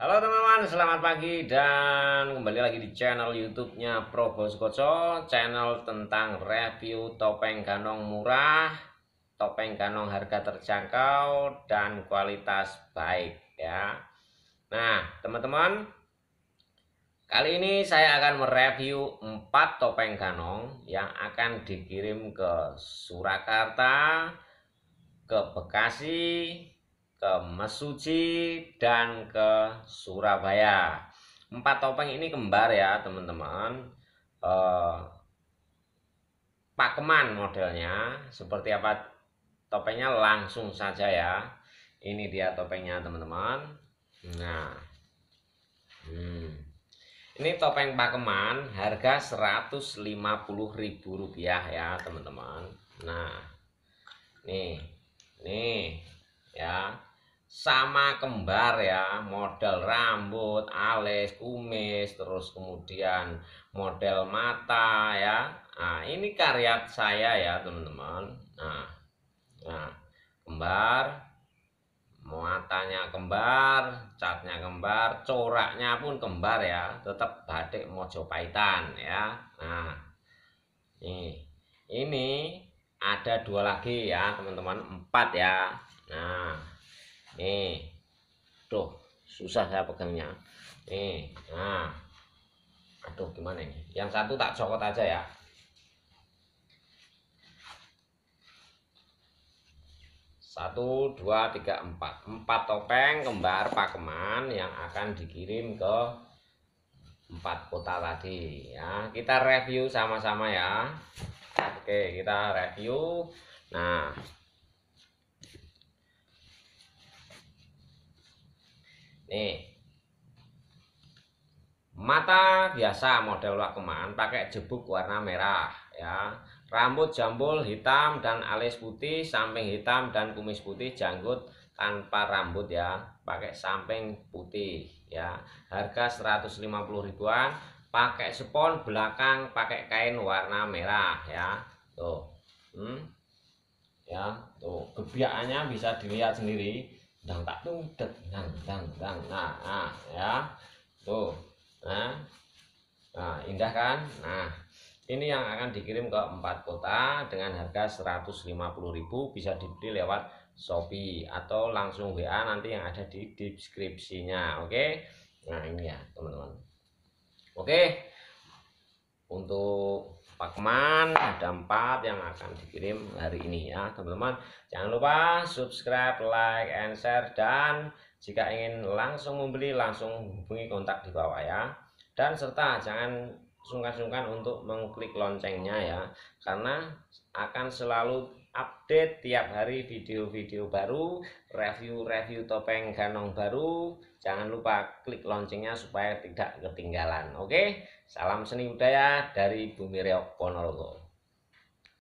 Halo teman-teman, selamat pagi dan kembali lagi di channel YouTube-nya Probos Koco, channel tentang review topeng ganong murah, topeng ganong harga terjangkau dan kualitas baik ya. Nah, teman-teman, kali ini saya akan mereview 4 topeng ganong yang akan dikirim ke Surakarta, ke Bekasi, ke Mesuci dan ke Surabaya. Empat topeng ini kembar ya teman-teman. Eh, pakeman modelnya seperti apa topengnya langsung saja ya. Ini dia topengnya teman-teman. Nah, hmm. ini topeng pakeman harga Rp150.000 ya teman-teman. Nah, nih, nih ya sama kembar ya model rambut alis kumis terus kemudian model mata ya nah ini karya saya ya teman-teman nah nah kembar muatannya kembar catnya kembar coraknya pun kembar ya tetap batik mojopahitan ya nah ini ini ada dua lagi ya teman-teman empat ya nah nih eh, tuh susah saya pegangnya nih eh, nah aduh gimana ini yang satu tak cokot aja ya satu dua tiga empat empat topeng kembar pakeman yang akan dikirim ke empat kota tadi ya kita review sama-sama ya oke kita review nah nih mata biasa model wakeman pakai jebuk warna merah ya rambut jambul hitam dan alis putih samping hitam dan kumis putih janggut tanpa rambut ya pakai samping putih ya harga 150 ribuan pakai spon belakang pakai kain warna merah ya tuh hmm. ya tuh kebiasaannya bisa dilihat sendiri dang tak tet dang dang dang nah, nah ya tuh nah nah indah kan nah ini yang akan dikirim ke empat kota dengan harga 150.000 bisa dibeli lewat Shopee atau langsung WA nanti yang ada di deskripsinya oke okay? nah ini ya teman-teman oke okay. untuk Pakman ada empat yang akan dikirim hari ini ya teman-teman jangan lupa subscribe like and share dan jika ingin langsung membeli langsung hubungi kontak di bawah ya dan serta jangan sungkan-sungkan untuk mengklik loncengnya ya karena akan selalu update tiap hari video-video baru, review-review topeng ganong baru. Jangan lupa klik loncengnya supaya tidak ketinggalan. Oke, salam seni budaya dari Bumi Reok Ponorogo.